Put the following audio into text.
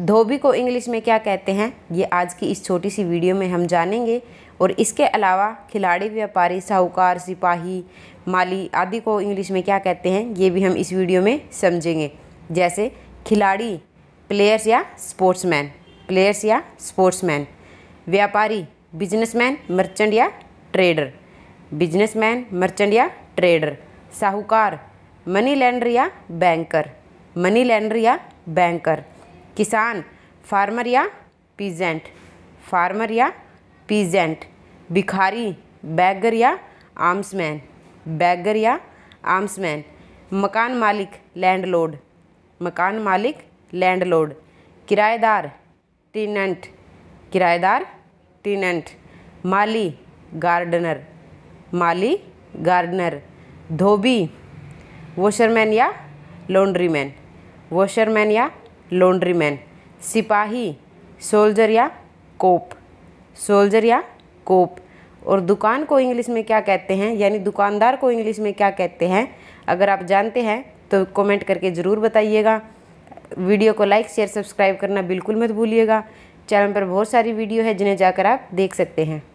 धोबी को इंग्लिश में क्या कहते हैं ये आज की इस छोटी सी वीडियो में हम जानेंगे और इसके अलावा खिलाड़ी व्यापारी साहूकार सिपाही माली आदि को इंग्लिश में क्या कहते हैं ये भी हम इस वीडियो में समझेंगे जैसे खिलाड़ी प्लेयर्स या स्पोर्ट्समैन प्लेयर्स या स्पोर्ट्समैन व्यापारी बिजनेसमैन मर्चेंट या ट्रेडर बिजनेसमैन मर्चेंट या ट्रेडर साहूकार मनी लैंडर या बैंकर मनी लैंडर या बैंकर किसान फार्मर या पीजेंट फार्मर या पीजेंट भिखारी बैगर या आर्म्समैन बैगर या आर्म्समैन मकान मालिक लैंडलोड मकान मालिक लैंडलोड किराएदार टीनेंट किराएदार टीनेंट माली गार्डनर माली गार्डनर धोबी वॉशरमैन या लॉन्ड्रीमैन वॉशरमैन या लॉन्ड्रीमैन सिपाही सोल्जर या कोप सोल्जर या कोप और दुकान को इंग्लिश में क्या कहते हैं यानी दुकानदार को इंग्लिश में क्या कहते हैं अगर आप जानते हैं तो कमेंट करके ज़रूर बताइएगा वीडियो को लाइक शेयर सब्सक्राइब करना बिल्कुल मत भूलिएगा चैनल पर बहुत सारी वीडियो है जिन्हें जाकर आप देख सकते हैं